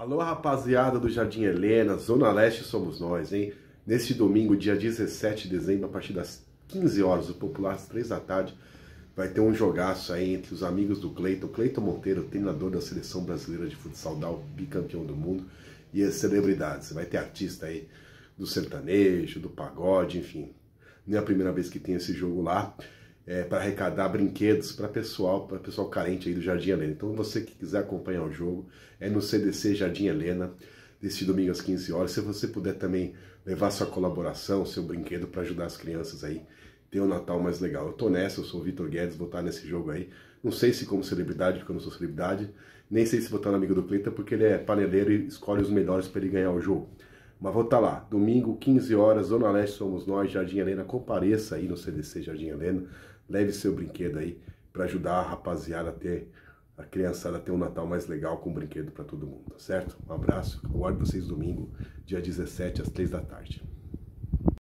Alô, rapaziada do Jardim Helena, Zona Leste somos nós, hein? Neste domingo, dia 17 de dezembro, a partir das 15 horas, o popular às 3 da tarde, vai ter um jogaço aí entre os amigos do Cleiton, Cleiton Monteiro, treinador da Seleção Brasileira de Futsal Dal, bicampeão do mundo, e as celebridades. Vai ter artista aí do sertanejo, do pagode, enfim. Não é a primeira vez que tem esse jogo lá é, para arrecadar brinquedos para pessoal, para pessoal carente aí do Jardim Helena. Então você que quiser acompanhar o jogo é no CDC Jardim Helena desse domingo às 15 horas. Se você puder também levar sua colaboração, seu brinquedo para ajudar as crianças aí, ter um Natal mais legal. Eu tô nessa, eu sou o Vitor Guedes, vou estar nesse jogo aí. Não sei se como celebridade, porque eu não sou celebridade, nem sei se vou estar no amigo do Cleiton, porque ele é paneleiro e escolhe os melhores para ele ganhar o jogo. Mas vou estar tá lá, domingo, 15 horas, Zona Leste Somos Nós, Jardim Helena. Compareça aí no CDC Jardim Helena, leve seu brinquedo aí para ajudar a rapaziada a ter, a criançada a ter um Natal mais legal com um brinquedo para todo mundo, tá certo? Um abraço, aguardo vocês domingo, dia 17, às 3 da tarde.